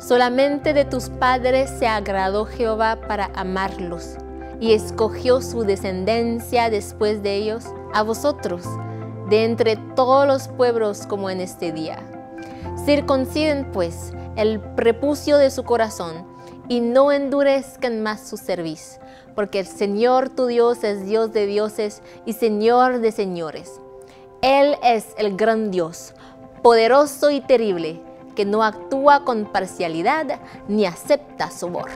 Solamente de tus padres se agradó Jehová para amarlos, y escogió su descendencia después de ellos a vosotros, de entre todos los pueblos como en este día. Circunciden pues el prepucio de su corazón, y no endurezcan más su cerviz, porque el Señor tu Dios es Dios de dioses y Señor de señores. Él es el gran Dios, poderoso y terrible, que no actúa con parcialidad ni acepta sobornos.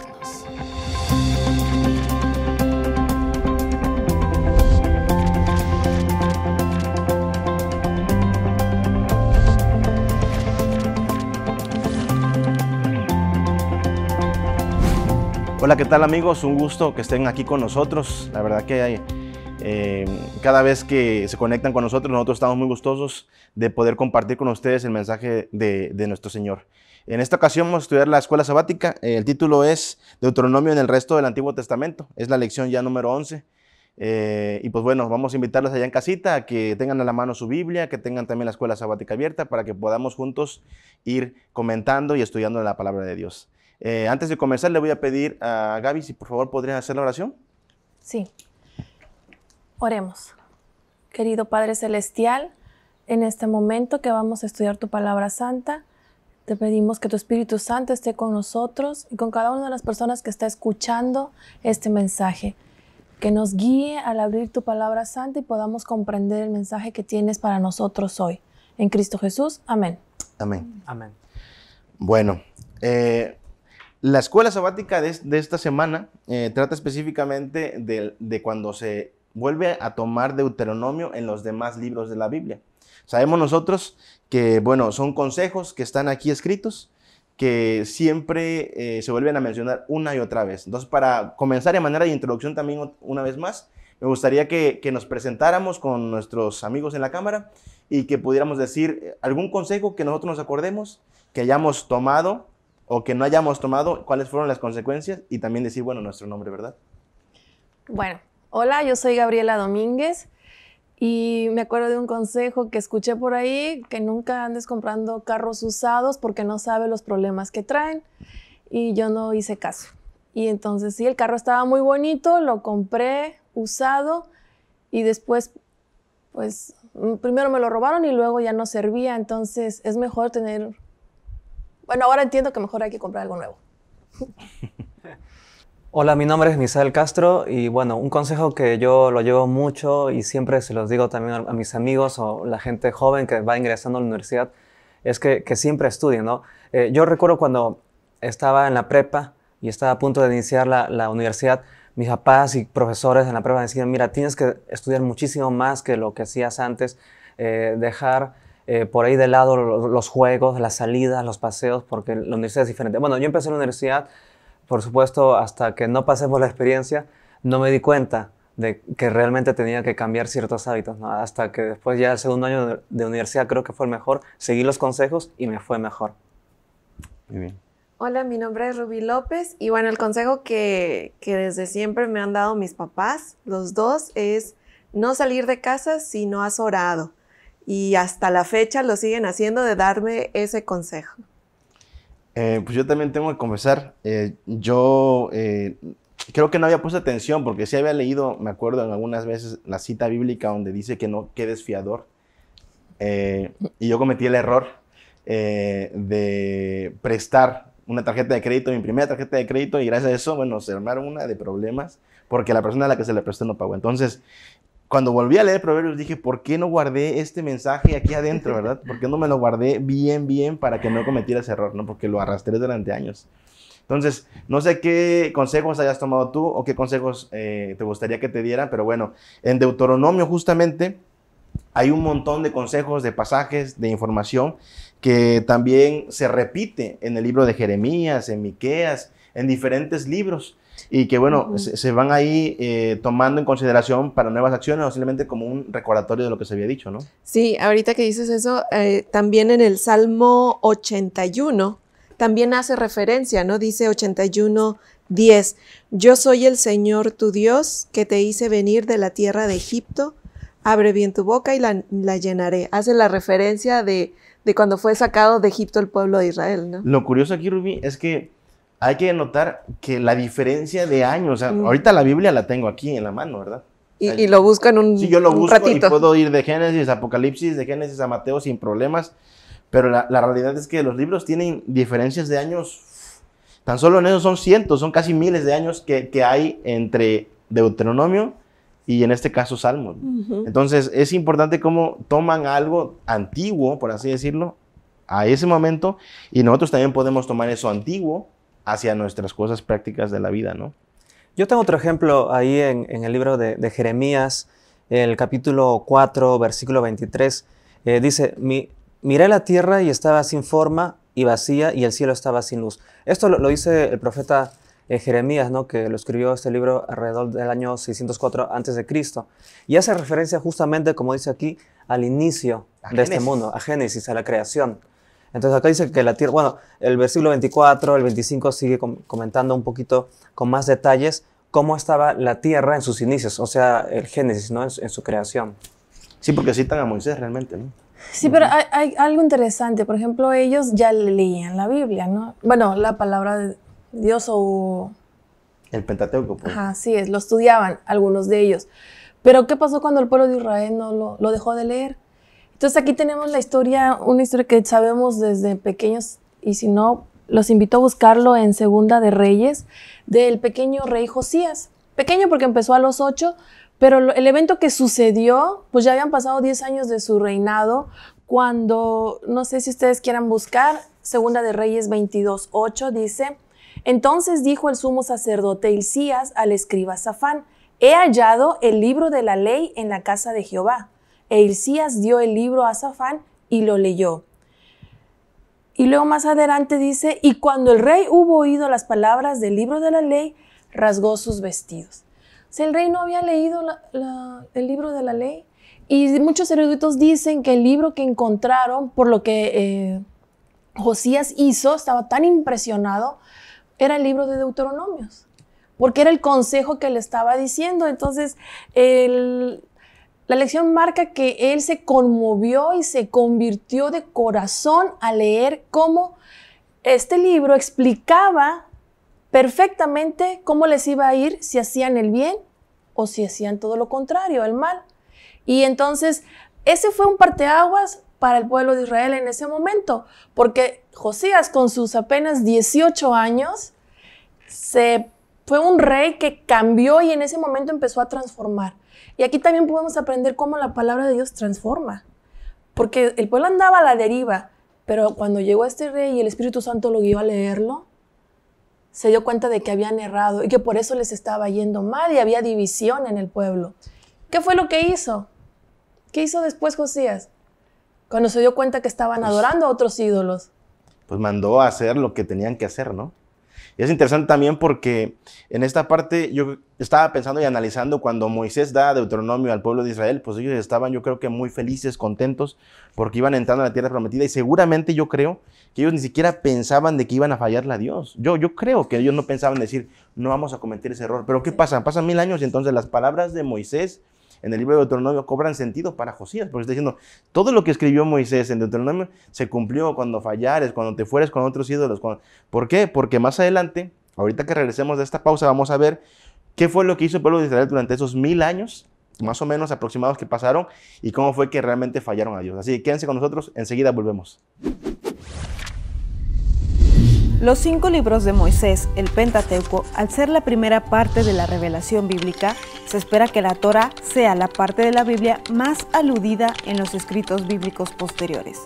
Hola, ¿qué tal amigos? Un gusto que estén aquí con nosotros. La verdad que hay. Eh, cada vez que se conectan con nosotros, nosotros estamos muy gustosos de poder compartir con ustedes el mensaje de, nuestro Señor. En esta ocasión vamos a estudiar la escuela sabática. Eh, el título es Deuteronomio en el resto del Antiguo Testamento. Es la lección ya número 11. Eh, y pues bueno, vamos a invitarlos allá en casita a que tengan a la mano su Biblia, que tengan también la escuela sabática abierta para que podamos juntos ir comentando y estudiando la palabra de Dios. antes de comenzar, le voy a pedir a Gaby si por favor podrían hacer la oración. Sí. Oremos. Querido Padre Celestial, en este momento que vamos a estudiar tu palabra santa, te pedimos que tu Espíritu Santo esté con nosotros y con cada una de las personas que está escuchando este mensaje. Que nos guíe al abrir tu palabra santa y podamos comprender el mensaje que tienes para nosotros hoy. En Cristo Jesús. Amén. Amén. Amén. Bueno, eh, la escuela sabática de, esta semana eh, trata específicamente de cuando se vuelve a tomar Deuteronomio en los demás libros de la Biblia. Sabemos nosotros que, bueno, son consejos que están aquí escritos, que siempre eh, se vuelven a mencionar una y otra vez. Entonces, para comenzar de manera de introducción también una vez más, me gustaría que, que nos presentáramos con nuestros amigos en la cámara y que pudiéramos decir eh, algún consejo que nosotros nos acordemos, que hayamos tomado o que no hayamos tomado, cuáles fueron las consecuencias y también decir, bueno, nuestro nombre, ¿verdad? Bueno, Hola, yo soy Gabriela Domínguez y me acuerdo de un consejo que escuché por ahí, que nunca andes comprando carros usados porque no sabes los problemas que traen y yo no hice caso. Y entonces sí, el carro estaba muy bonito, lo compré usado y después, pues, mm, primero me lo robaron y luego ya no servía. Entonces es mejor tener, bueno, ahora entiendo que mejor hay que comprar algo nuevo. Hola, mi nombre es Misael Castro y bueno, un consejo que yo lo llevo mucho y siempre se los digo también a, mis amigos o la gente joven que va ingresando a la universidad es que, siempre estudien, ¿no? Eh, yo recuerdo cuando estaba en la prepa y estaba a punto de iniciar la, universidad, mis papás y profesores en la prepa decían, mira, tienes que estudiar muchísimo más que lo que hacías antes, eh, dejar eh, por ahí de lado los, los juegos, las salidas, los paseos, porque la universidad es diferente. Bueno, yo empecé la universidad por supuesto, hasta que no pasemos la experiencia, no me di cuenta de que realmente tenía que cambiar ciertos hábitos, hasta que después ya el segundo año de universidad creo que fue el mejor, seguí los consejos y me fue mejor. Muy Hola, mi nombre es Ruby López y bueno, el consejo que desde siempre me han dado mis papás, los dos, es no salir de casa si no has orado. Y hasta la fecha lo siguen haciendo de darme ese consejo. Eh, pues yo también tengo que confesar, eh, yo eh, creo que no había puesto atención porque sí había leído, me acuerdo en algunas veces, la cita bíblica donde dice que no quedes fiador. y yo cometí el error de prestar una tarjeta de crédito, mi primera tarjeta de crédito, y gracias a eso, bueno, se armaron una de problemas porque la persona a la que se le prestó no pagó. Entonces, cuando volví a leer Proverbios dije, ¿por qué no guardé este mensaje aquí adentro, verdad? ¿Por qué no me lo guardé bien, bien para que no cometiera ese error, ¿no? Porque lo arrastré durante años. Entonces, no sé qué consejos hayas tomado tú o qué consejos eh, te gustaría que te dieran, pero bueno, en Deuteronomio justamente hay un montón de consejos, de pasajes, de información que también se repite en el libro de Jeremías, en Miqueas, en diferentes libros y que, bueno, se, van ahí eh, tomando en consideración para nuevas acciones o simplemente como un recordatorio de lo que se había dicho, ¿no? Sí, ahorita que dices eso, eh, también en el Salmo 81, también hace referencia, ¿no? Dice 81, 10, yo soy el Señor tu Dios que te hice venir de la tierra de Egipto, abre bien tu boca y la, llenaré. Hace la referencia de, de cuando fue sacado de Egipto el pueblo de Israel, ¿no? Lo curioso aquí, Rubí, es que hay que notar que la diferencia de años, o sea, ahorita la Biblia la tengo aquí en la mano, ¿verdad? Y, lo buscan en un Sí, yo lo busco ratito. y puedo ir de Génesis a Apocalipsis, de Génesis a Mateo sin problemas, pero la, realidad es que los libros tienen diferencias de años, tan solo en eso son cientos, son casi miles de años que, hay entre Deuteronomio y en este caso Salmos. Entonces es importante cómo toman algo antiguo, por así decirlo, a ese momento y nosotros también podemos tomar eso antiguo hacia nuestras cosas prácticas de la vida, ¿no? Yo tengo otro ejemplo ahí en, el libro de, Jeremías, el capítulo 4, versículo 23. Eh, dice, miré la tierra y estaba sin forma y vacía y el cielo estaba sin luz. Esto lo, dice el profeta eh, Jeremías, ¿no? que lo escribió este libro alrededor del año 604 a.C. Y hace referencia justamente, como dice aquí, al inicio de este mundo, a Génesis, a la creación. Entonces acá dice que la tierra, bueno, el versículo 24, el 25 sigue comentando un poquito con más detalles cómo estaba la tierra en sus inicios, o sea, el Génesis, ¿no? En, su creación. Sí, porque citan a Moisés realmente, ¿no? Sí, pero hay, algo interesante. Por ejemplo, ellos ya leían la Biblia, ¿no? Bueno, la palabra de Dios o... El Pentateuco. Pues. Ajá, sí, es, lo estudiaban algunos de ellos. Pero ¿qué pasó cuando el pueblo de Israel no lo dejó de leer? Entonces aquí tenemos la historia, una historia que sabemos desde pequeños y si no, los invito a buscarlo en Segunda de Reyes, del pequeño rey Josías. Pequeño porque empezó a los ocho, pero el evento que sucedió, pues ya habían pasado 10 años de su reinado, cuando, no sé si ustedes quieran buscar, Segunda de Reyes 22.8, dice, entonces dijo el sumo sacerdote Isías al escriba Safán, he hallado el libro de la ley en la casa de Jehová. E dio el libro a Safán y lo leyó. Y luego más adelante dice, y cuando el rey hubo oído las palabras del libro de la ley, rasgó sus vestidos. O sea, el rey no había leído el libro de la ley. Y muchos eruditos dicen que el libro que encontraron, por lo que eh, Josías hizo, estaba tan impresionado, era el libro de Deuteronomios, porque era el consejo que le estaba diciendo. Entonces, el la lección marca que él se conmovió y se convirtió de corazón a leer cómo este libro explicaba perfectamente cómo les iba a ir si hacían el bien o si hacían todo lo contrario, el mal. Y entonces, ese fue un parteaguas para el pueblo de Israel en ese momento, porque Josías con sus apenas 18 años se fue un rey que cambió y en ese momento empezó a transformar. Y aquí también podemos aprender cómo la palabra de Dios transforma. Porque el pueblo andaba a la deriva, pero cuando llegó este rey y el Espíritu Santo lo guió a leerlo, se dio cuenta de que habían errado y que por eso les estaba yendo mal y había división en el pueblo. ¿Qué fue lo que hizo? ¿Qué hizo después Josías? Cuando se dio cuenta que estaban pues adorando a otros ídolos. Pues mandó a hacer lo que tenían que hacer, ¿no? Y es interesante también porque en esta parte yo estaba pensando y analizando cuando Moisés da Deuteronomio al pueblo de Israel, pues ellos estaban yo creo que muy felices, contentos, porque iban entrando a la tierra prometida y seguramente yo creo que ellos ni siquiera pensaban de que iban a fallarle a Dios. Yo, yo creo que ellos no pensaban decir, no vamos a cometer ese error. Pero ¿qué pasa? Pasan mil años y entonces las palabras de Moisés en el libro de Deuteronomio cobran sentido para Josías, porque está diciendo, todo lo que escribió Moisés en Deuteronomio se cumplió cuando fallares, cuando te fueres con otros ídolos. ¿Por qué? Porque más adelante, ahorita que regresemos de esta pausa, vamos a ver qué fue lo que hizo el pueblo de Israel durante esos mil años más o menos aproximados que pasaron y cómo fue que realmente fallaron a Dios. Así que quédense con nosotros, enseguida volvemos. Los cinco libros de Moisés, el Pentateuco, al ser la primera parte de la revelación bíblica, se espera que la Torah sea la parte de la Biblia más aludida en los escritos bíblicos posteriores.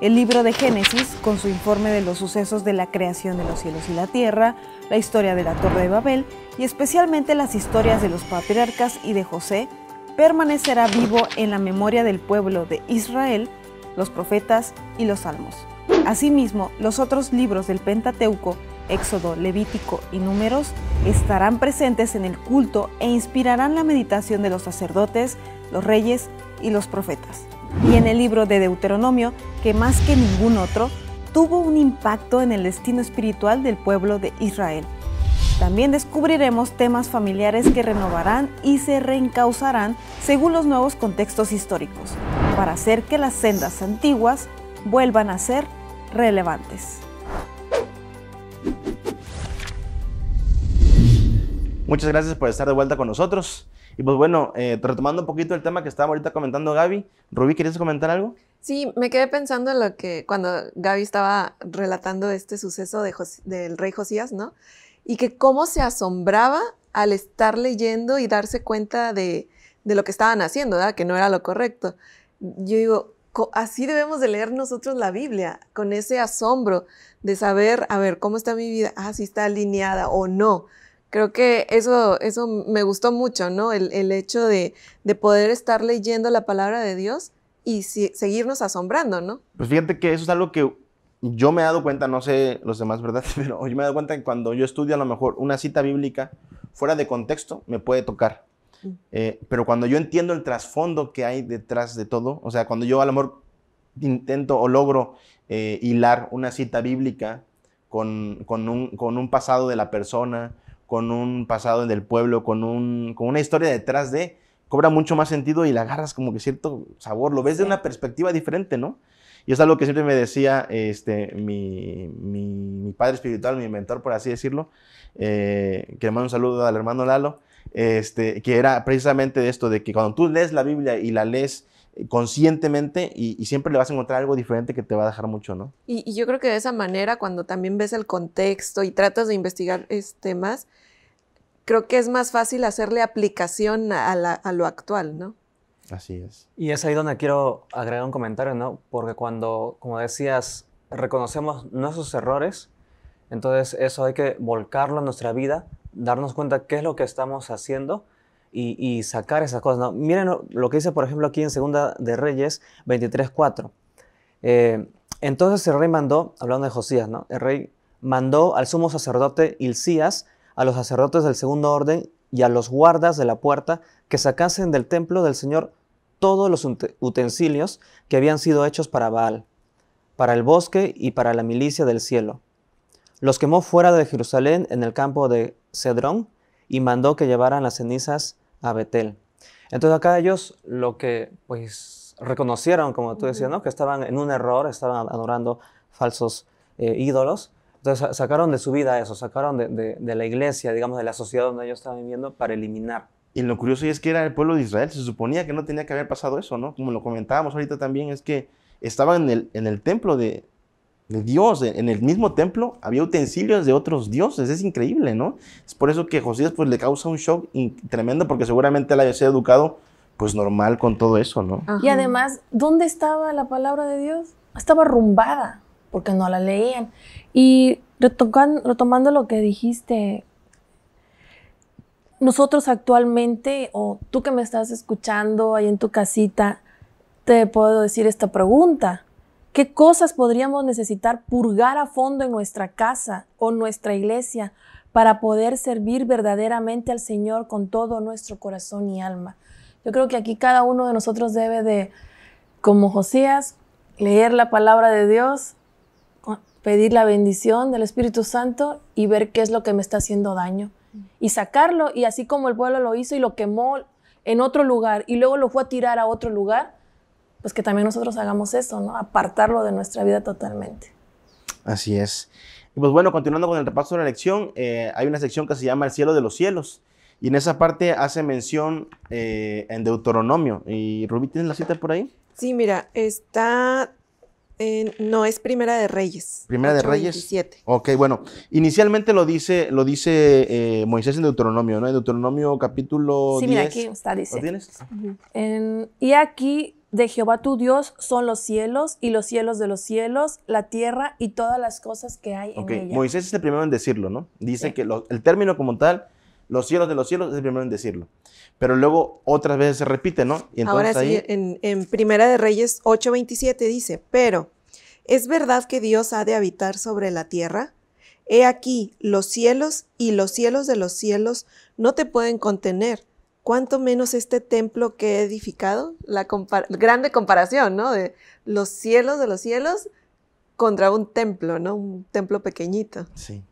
El libro de Génesis, con su informe de los sucesos de la creación de los cielos y la tierra, la historia de la Torre de Babel y especialmente las historias de los patriarcas y de José, permanecerá vivo en la memoria del pueblo de Israel, los profetas y los salmos. Asimismo, los otros libros del Pentateuco, Éxodo, Levítico y Números, estarán presentes en el culto e inspirarán la meditación de los sacerdotes, los reyes y los profetas. Y en el libro de Deuteronomio, que más que ningún otro, tuvo un impacto en el destino espiritual del pueblo de Israel. También descubriremos temas familiares que renovarán y se reencauzarán según los nuevos contextos históricos, para hacer que las sendas antiguas vuelvan a ser relevantes. Muchas gracias por estar de vuelta con nosotros. Y pues bueno, eh, retomando un poquito el tema que estaba ahorita comentando Gaby, Rubí, ¿querías comentar algo? Sí, me quedé pensando en lo que cuando Gaby estaba relatando este suceso de del rey Josías, ¿no? Y que cómo se asombraba al estar leyendo y darse cuenta de, de lo que estaban haciendo, ¿verdad? Que no era lo correcto. Yo digo, así debemos de leer nosotros la Biblia, con ese asombro de saber, a ver, ¿cómo está mi vida? Ah, si está alineada o no. Creo que eso, eso me gustó mucho, ¿no? El, hecho de, poder estar leyendo la palabra de Dios y seguirnos asombrando, ¿no? Pues fíjate que eso es algo que yo me he dado cuenta, no sé los demás, ¿verdad? Pero yo me he dado cuenta que cuando yo estudio a lo mejor una cita bíblica fuera de contexto, me puede tocar. Eh, pero cuando yo entiendo el trasfondo que hay detrás de todo, o sea, cuando yo al amor intento o logro eh, hilar una cita bíblica con, con, un, pasado de la persona, con un pasado del pueblo, con, con una historia detrás de, cobra mucho más sentido y la agarras como que cierto sabor, lo ves de una perspectiva diferente, ¿no? Y es algo que siempre me decía este, mi, mi, padre espiritual, mi mentor, por así decirlo, eh, que le un saludo al hermano Lalo, este, que era precisamente de esto, de que cuando tú lees la Biblia y la lees conscientemente y, siempre le vas a encontrar algo diferente que te va a dejar mucho, ¿no? Y, yo creo que de esa manera, cuando también ves el contexto y tratas de investigar temas, este, creo que es más fácil hacerle aplicación a, a lo actual, ¿no? Así es. Y es ahí donde quiero agregar un comentario, ¿no? Porque cuando, como decías, reconocemos nuestros errores, entonces eso hay que volcarlo a nuestra vida darnos cuenta qué es lo que estamos haciendo y, sacar esas cosas. Miren lo que dice, por ejemplo, aquí en Segunda de Reyes 23.4. Eh, entonces el rey mandó, hablando de Josías, ¿no? El rey mandó al sumo sacerdote Ilcías, a los sacerdotes del segundo orden y a los guardas de la puerta que sacasen del templo del Señor todos los utensilios que habían sido hechos para Baal, para el bosque y para la milicia del cielo, los quemó fuera de Jerusalén en el campo de Cedrón y mandó que llevaran las cenizas a Betel. Entonces acá ellos lo que pues reconocieron, como tú decías, ¿no? que estaban en un error, estaban adorando falsos eh, ídolos. Entonces sacaron de su vida eso, sacaron de, la iglesia, digamos, de la sociedad donde ellos estaban viviendo para eliminar. Y lo curioso es que era el pueblo de Israel, se suponía que no tenía que haber pasado eso, ¿no? Como lo comentábamos ahorita también, es que estaban el, en el templo de, de Dios. En el mismo templo había utensilios de otros dioses. Es increíble, ¿no? Es por eso que Josías pues, le causa un shock tremendo porque seguramente él había sido educado pues normal con todo eso, ¿no? Y además, ¿dónde estaba la palabra de Dios? Estaba rumbada porque no la leían. Y retomando lo que dijiste, nosotros actualmente, o tú que me estás escuchando ahí en tu casita, te puedo decir esta pregunta. ¿Qué cosas podríamos necesitar purgar a fondo en nuestra casa o nuestra iglesia para poder servir verdaderamente al Señor con todo nuestro corazón y alma? Yo creo que aquí cada uno de nosotros debe de, como Josías, leer la palabra de Dios, pedir la bendición del Espíritu Santo y ver qué es lo que me está haciendo daño. Mm. Y sacarlo, y así como el pueblo lo hizo y lo quemó en otro lugar y luego lo fue a tirar a otro lugar, pues que también nosotros hagamos eso, ¿no? Apartarlo de nuestra vida totalmente. Así es. Y pues bueno, continuando con el repaso de la lección, eh, hay una sección que se llama El cielo de los cielos. Y en esa parte hace mención eh, en Deuteronomio. Y Rubí, ¿tienes la cita por ahí? Sí, mira, está en no, es Primera de Reyes. Primera de Reyes. 27. Ok, bueno. Inicialmente lo dice, lo dice eh, Moisés en Deuteronomio, ¿no? En Deuteronomio capítulo 10. Sí, mira, aquí está, dice. ¿Lo tienes? y aquí de Jehová tu Dios son los cielos y los cielos de los cielos, la tierra y todas las cosas que hay en ella. Moisés es el primero en decirlo, ¿no? Dice que el término como tal, los cielos de los cielos, es el primero en decirlo. Pero luego otras veces se repite, ¿no? Y entonces Ahora sí, en, en Primera de Reyes 8:27 dice, pero, ¿es verdad que Dios ha de habitar sobre la tierra? He aquí, los cielos y los cielos de los cielos no te pueden contener, cuánto menos este templo que he edificado, la grande comparación, ¿no? De los cielos de los cielos contra un templo, ¿no? Un templo pequeñito. Sí.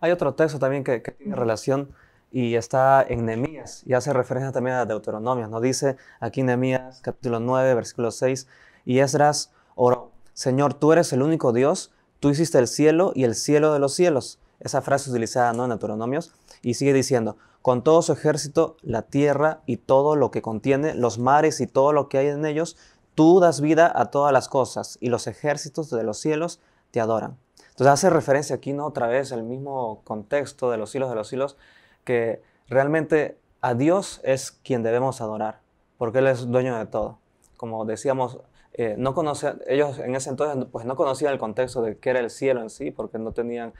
Hay otro texto también que, tiene relación y está en Nehemías y hace referencia también a Deuteronomio, ¿no? Dice aquí Nehemías capítulo 9, versículo 6, y Esdras oró, Señor, tú eres el único Dios, tú hiciste el cielo y el cielo de los cielos. Esa frase utilizada ¿no? en Deuteronomios. Y sigue diciendo, con todo su ejército, la tierra y todo lo que contiene, los mares y todo lo que hay en ellos, tú das vida a todas las cosas y los ejércitos de los cielos te adoran. Entonces hace referencia aquí, ¿no? Otra vez al mismo contexto de los hilos de los hilos que realmente a Dios es quien debemos adorar, porque Él es dueño de todo. Como decíamos, eh, no ellos en ese entonces pues no conocían el contexto de qué era el cielo en sí, porque no tenían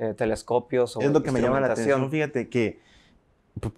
eh, telescopios o Es lo que me llama la atención, fíjate que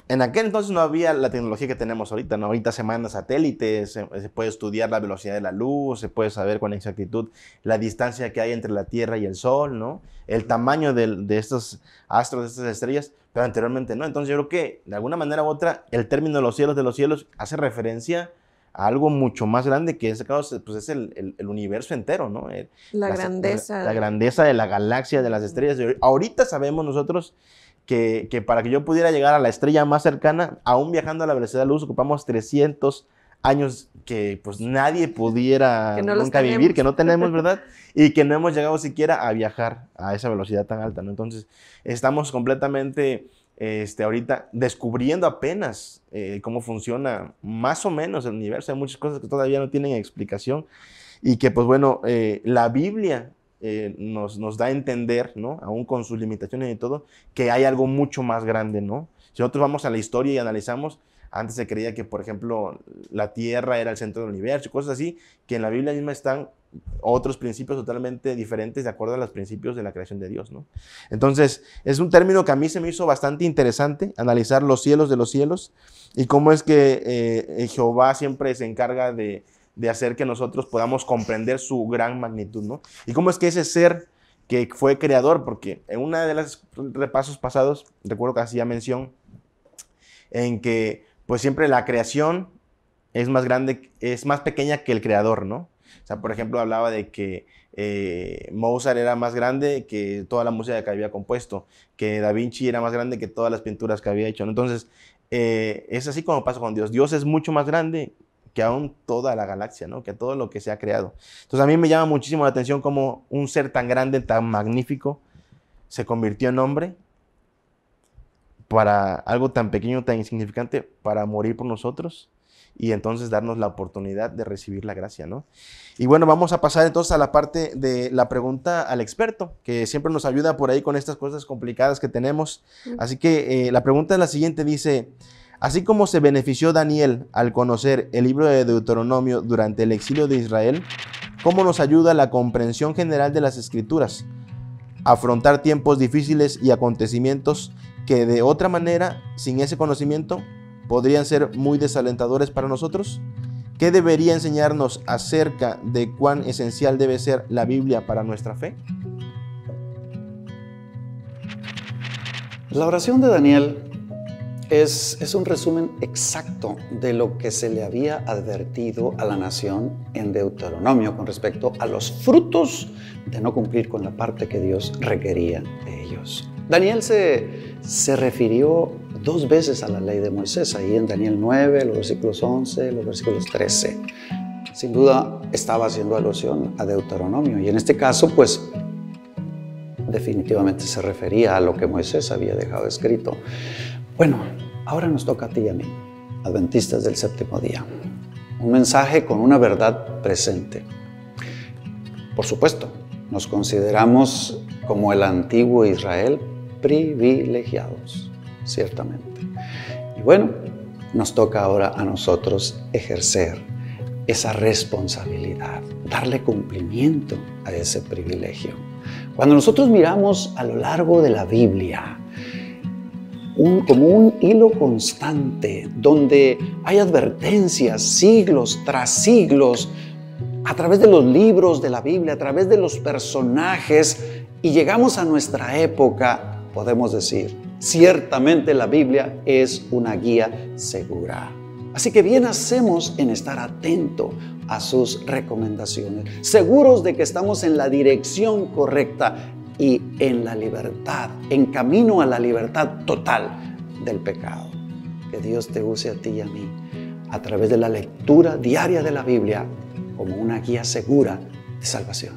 en aquel entonces no había la tecnología que tenemos ahorita, ¿no? Ahorita se mandan satélites, se, puede estudiar la velocidad de la luz, se puede saber con exactitud la distancia que hay entre la Tierra y el Sol, ¿no? El tamaño de, de estos astros, de estas estrellas, pero anteriormente no. Entonces yo creo que de alguna manera u otra el término de los cielos de los cielos hace referencia algo mucho más grande que pues es el, universo entero, ¿no? Eh, la, grandeza. La, grandeza de la galaxia, de las estrellas. Ahorita sabemos nosotros que, para que yo pudiera llegar a la estrella más cercana, aún viajando a la velocidad de luz, ocupamos 300 años que pues nadie pudiera nunca vivir, que no tenemos, ¿verdad? y que no hemos llegado siquiera a viajar a esa velocidad tan alta, ¿no? Entonces, estamos completamente este, ahorita descubriendo apenas eh, cómo funciona más o menos el universo. Hay muchas cosas que todavía no tienen explicación y que, pues bueno, eh, la Biblia eh, nos, nos, da a entender, ¿no? Aún con sus limitaciones y todo, que hay algo mucho más grande, ¿no? Si nosotros vamos a la historia y analizamos, antes se creía que, por ejemplo, la Tierra era el centro del universo, cosas así, que en la Biblia misma están otros principios totalmente diferentes de acuerdo a los principios de la creación de Dios. ¿no? Entonces, es un término que a mí se me hizo bastante interesante, analizar los cielos de los cielos y cómo es que eh, Jehová siempre se encarga de, de, hacer que nosotros podamos comprender su gran magnitud. ¿no? Y cómo es que ese ser que fue creador, porque en una de las repasos pasados, recuerdo que hacía mención en que pues siempre la creación es más grande, es más pequeña que el creador, ¿no? O sea, por ejemplo, hablaba de que eh, Mozart era más grande que toda la música que había compuesto, que Da Vinci era más grande que todas las pinturas que había hecho. Entonces, eh, es así como pasa con Dios. Dios es mucho más grande que aún toda la galaxia, ¿no? que todo lo que se ha creado. Entonces, a mí me llama muchísimo la atención cómo un ser tan grande, tan magnífico, se convirtió en hombre para algo tan pequeño, tan insignificante, para morir por nosotros y entonces darnos la oportunidad de recibir la gracia, ¿no? Y bueno, vamos a pasar entonces a la parte de la pregunta al experto, que siempre nos ayuda por ahí con estas cosas complicadas que tenemos. Así que eh, la pregunta es la siguiente, dice, así como se benefició Daniel al conocer el libro de Deuteronomio durante el exilio de Israel, ¿cómo nos ayuda la comprensión general de las escrituras? Afrontar tiempos difíciles y acontecimientos que de otra manera, sin ese conocimiento, podrían ser muy desalentadores para nosotros? ¿Qué debería enseñarnos acerca de cuán esencial debe ser la Biblia para nuestra fe? La oración de Daniel es, un resumen exacto de lo que se le había advertido a la nación en Deuteronomio con respecto a los frutos de no cumplir con la parte que Dios requería de ellos. Daniel se, se refirió dos veces a la ley de Moisés, ahí en Daniel 9, los versículos 11, los versículos 13. Sin duda estaba haciendo alusión a Deuteronomio y en este caso pues definitivamente se refería a lo que Moisés había dejado escrito. Bueno, ahora nos toca a ti y a mí, adventistas del séptimo día, un mensaje con una verdad presente. Por supuesto, nos consideramos como el antiguo Israel privilegiados ciertamente. Y bueno, nos toca ahora a nosotros ejercer esa responsabilidad, darle cumplimiento a ese privilegio. Cuando nosotros miramos a lo largo de la Biblia, como un hilo constante, donde hay advertencias siglos tras siglos, a través de los libros de la Biblia, a través de los personajes, y llegamos a nuestra época, podemos decir, Ciertamente la Biblia es una guía segura. Así que bien hacemos en estar atento a sus recomendaciones, seguros de que estamos en la dirección correcta y en la libertad, en camino a la libertad total del pecado. Que Dios te use a ti y a mí a través de la lectura diaria de la Biblia como una guía segura de salvación.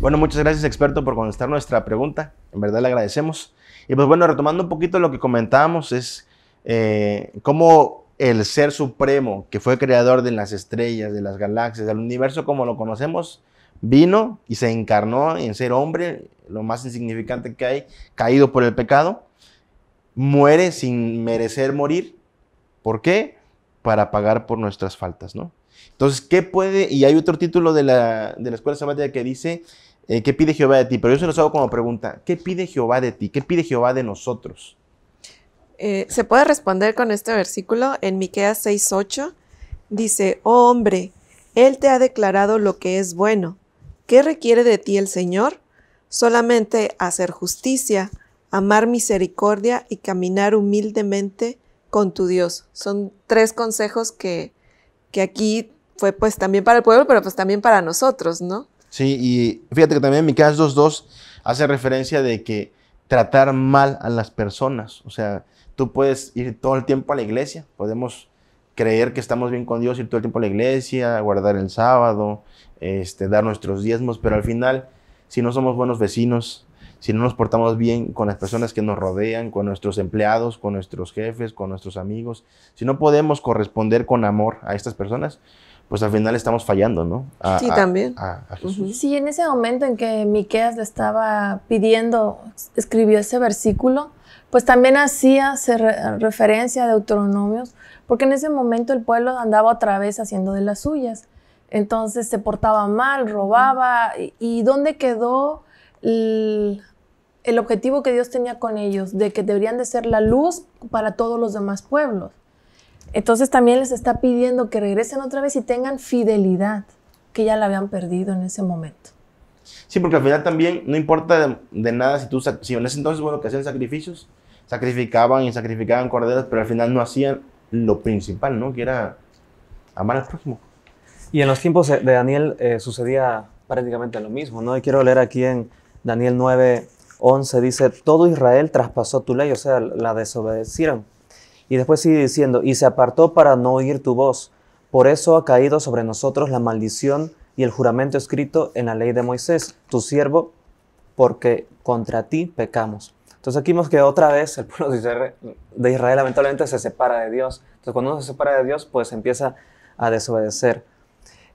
Bueno, muchas gracias experto por contestar nuestra pregunta. En verdad le agradecemos. Y pues bueno, retomando un poquito lo que comentábamos, es eh, cómo el ser supremo que fue creador de las estrellas, de las galaxias, del universo como lo conocemos, vino y se encarnó en ser hombre, lo más insignificante que hay, caído por el pecado, muere sin merecer morir. ¿Por qué? Para pagar por nuestras faltas, ¿no? Entonces, ¿qué puede? Y hay otro título de la, de la Escuela Sabática que dice eh, ¿qué pide Jehová de ti? Pero yo se los hago como pregunta, ¿qué pide Jehová de ti? ¿Qué pide Jehová de nosotros? Eh, se puede responder con este versículo en Miqueas 6:8 dice, "Oh hombre, él te ha declarado lo que es bueno. ¿Qué requiere de ti el Señor? Solamente hacer justicia, amar misericordia y caminar humildemente con tu Dios." Son tres consejos que que aquí fue pues también para el pueblo, pero pues también para nosotros, ¿no? Sí, y fíjate que también Miqueas 2.2 hace referencia de que tratar mal a las personas, o sea, tú puedes ir todo el tiempo a la iglesia, podemos creer que estamos bien con Dios, ir todo el tiempo a la iglesia, guardar el sábado, este, dar nuestros diezmos, pero al final, si no somos buenos vecinos, si no nos portamos bien con las personas que nos rodean, con nuestros empleados, con nuestros jefes, con nuestros amigos, si no podemos corresponder con amor a estas personas, pues al final estamos fallando, ¿no? sí, también. Sí, en ese momento en que Miqueas le estaba pidiendo, escribió ese versículo, pues también hacía referencia a Deuteronomios, porque en ese momento el pueblo andaba otra vez haciendo de las suyas. Entonces se portaba mal, robaba, y, dónde quedó el, el objetivo que Dios tenía con ellos, de que deberían de ser la luz para todos los demás pueblos. Entonces también les está pidiendo que regresen otra vez y tengan fidelidad, que ya la habían perdido en ese momento. Sí, porque al final también no importa de, nada si tú, si en ese entonces, bueno, que hacían sacrificios, sacrificaban y sacrificaban corderos, pero al final no hacían lo principal, ¿no? Que era amar al prójimo. Y en los tiempos de Daniel eh, sucedía prácticamente lo mismo, ¿no? Y quiero leer aquí en Daniel 9, 11, dice, todo Israel traspasó tu ley, o sea, la desobedecieron y después sigue diciendo, y se apartó para no oír tu voz. Por eso ha caído sobre nosotros la maldición y el juramento escrito en la ley de Moisés, tu siervo, porque contra ti pecamos. Entonces aquí vemos que otra vez el pueblo de Israel, lamentablemente se separa de Dios. Entonces cuando uno se separa de Dios, pues empieza a desobedecer.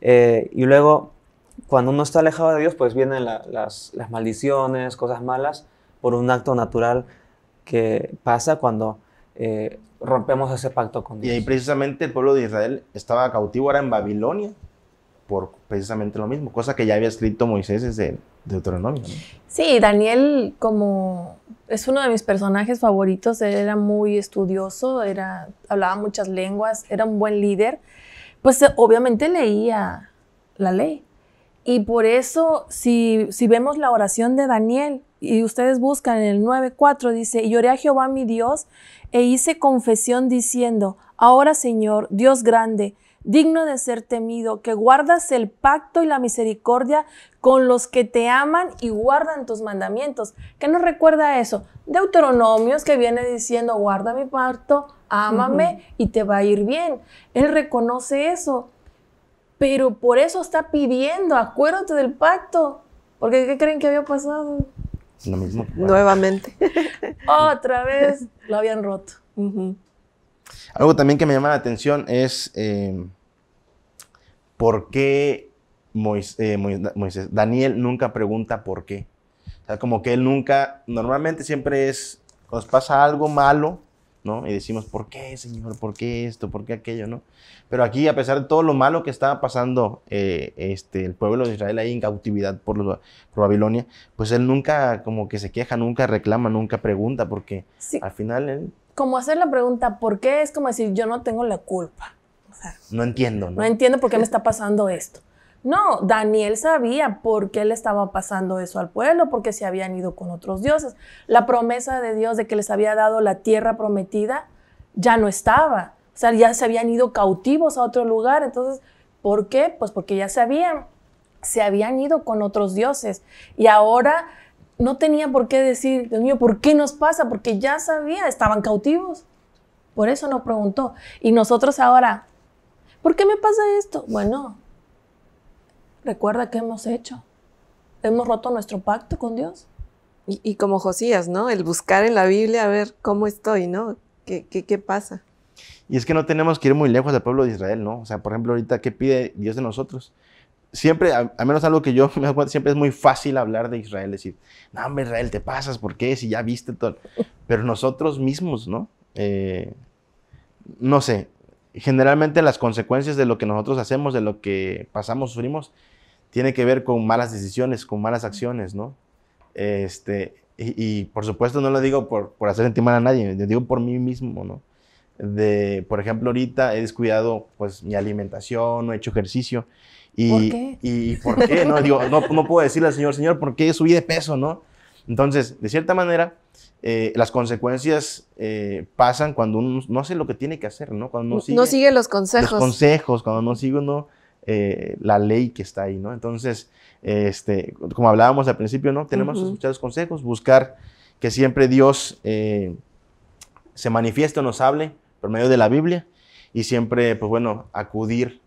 Eh, y luego, cuando uno está alejado de Dios, pues vienen las maldiciones, cosas malas, por un acto natural que pasa cuando eh, rompemos ese pacto con Dios. Y ahí precisamente el pueblo de Israel estaba cautivo, ahora en Babilonia, por precisamente lo mismo, cosa que ya había escrito Moisés desde Deuteronomio. Sí, Daniel como es uno de mis personajes favoritos, él era muy estudioso, era, hablaba muchas lenguas, era un buen líder, pues eh, obviamente leía la ley. Y por eso, si, si vemos la oración de Daniel, y ustedes buscan en el 9.4, dice, y oré a Jehová mi Dios e hice confesión diciendo, ahora Señor, Dios grande, digno de ser temido, que guardas el pacto y la misericordia con los que te aman y guardan tus mandamientos. ¿Qué nos recuerda eso? Deuteronomios que viene diciendo, guarda mi pacto, ámame y te va a ir bien. Él reconoce eso, pero por eso está pidiendo, acuérdate del pacto, porque ¿qué creen que había pasado? Nuevamente. Otra vez lo habían roto. Algo también que me llama la atención es eh, por qué eh, Daniel nunca pregunta por qué. O sea, como que él nunca, normalmente siempre es, cuando pasa algo malo, y decimos, ¿por qué, Señor? ¿Por qué esto? ¿Por qué aquello? ¿no? Pero aquí, a pesar de todo lo malo que estaba pasando eh, este, el pueblo de Israel ahí en cautividad por, los, por, Babilonia, pues él nunca como que se queja, nunca reclama, nunca pregunta, porque al final él... Como hacer la pregunta, ¿por qué? Es como decir, yo no tengo la culpa. no entiendo, ¿no? No entiendo por qué me está pasando esto. No, Daniel sabía por qué le estaba pasando eso al pueblo, porque se habían ido con otros dioses. La promesa de Dios de que les había dado la tierra prometida ya no estaba. O sea, ya se habían ido cautivos a otro lugar. Entonces, ¿por qué? Pues porque ya sabían, se habían ido con otros dioses. Y ahora no tenía por qué decir, Dios mío, ¿por qué nos pasa? Porque ya sabía, estaban cautivos. Por eso no preguntó. Y nosotros ahora, ¿por qué me pasa esto? Bueno, recuerda qué hemos hecho. Hemos roto nuestro pacto con Dios. Y, como Josías, ¿no? El buscar en la Biblia a ver cómo estoy, ¿no? ¿Qué, pasa? Y es que no tenemos que ir muy lejos del pueblo de Israel, ¿no? O sea, por ejemplo, ahorita, ¿qué pide Dios de nosotros? Siempre, al menos algo que yo me cuenta, siempre es muy fácil hablar de Israel, decir, no, hombre, Israel, te pasas, ¿por qué? Si ya viste todo. Pero nosotros mismos, ¿no? Eh, no sé, generalmente las consecuencias de lo que nosotros hacemos, de lo que pasamos, sufrimos, tiene que ver con malas decisiones, con malas acciones, ¿no? Este, y, por supuesto no lo digo por, por hacer sentir mal a nadie, lo digo por mí mismo, ¿no? De, por ejemplo, ahorita he descuidado pues mi alimentación, no he hecho ejercicio. Y, ¿Por qué? Y, ¿por qué? No, digo, no, puedo decirle al señor, señor, ¿por qué subí de peso, no? Entonces, de cierta manera, eh, las consecuencias eh, pasan cuando uno no hace lo que tiene que hacer, ¿no? Cuando no sigue, no sigue los consejos. Los consejos, cuando no sigue uno eh, la ley que está ahí, ¿no? Entonces, este, como hablábamos al principio, ¿no? Tenemos que escuchar los consejos, buscar que siempre Dios eh, se manifieste o nos hable por medio de la Biblia y siempre, pues bueno, acudir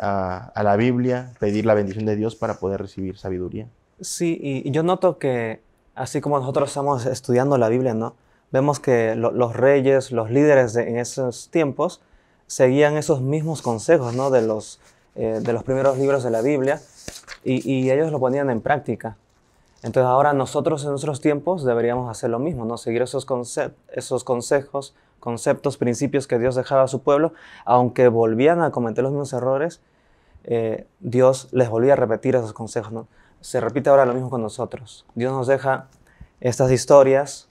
a, la Biblia, pedir la bendición de Dios para poder recibir sabiduría. Sí, y yo noto que así como nosotros estamos estudiando la Biblia, ¿no? Vemos que los reyes, los líderes en esos tiempos, seguían esos mismos consejos, ¿no? De los eh, de los primeros libros de la Biblia y, ellos lo ponían en práctica. Entonces ahora nosotros en nuestros tiempos deberíamos hacer lo mismo, ¿no? seguir esos, esos consejos, conceptos, principios que Dios dejaba a su pueblo, aunque volvían a cometer los mismos errores, eh, Dios les volvía a repetir esos consejos. Se repite ahora lo mismo con nosotros. Dios nos deja estas historias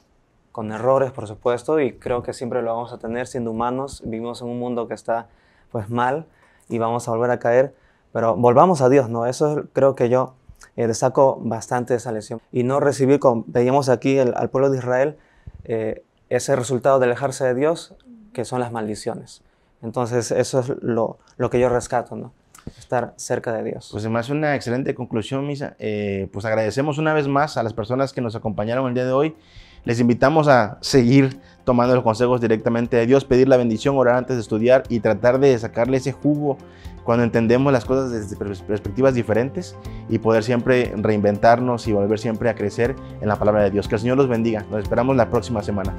con errores, por supuesto, y creo que siempre lo vamos a tener siendo humanos. Vivimos en un mundo que está pues mal, y vamos a volver a caer, pero volvamos a Dios, ¿no? Eso creo que yo eh, saco bastante esa lección. Y no recibir, como veíamos aquí al pueblo de Israel, eh, ese resultado de alejarse de Dios, que son las maldiciones. Entonces, eso es lo, lo que yo rescato, ¿no? estar cerca de Dios. Pues además una excelente conclusión, Misa. Eh, pues agradecemos una vez más a las personas que nos acompañaron el día de hoy les invitamos a seguir tomando los consejos directamente de Dios, pedir la bendición, orar antes de estudiar y tratar de sacarle ese jugo cuando entendemos las cosas desde perspectivas diferentes y poder siempre reinventarnos y volver siempre a crecer en la palabra de Dios. Que el Señor los bendiga. Nos esperamos la próxima semana.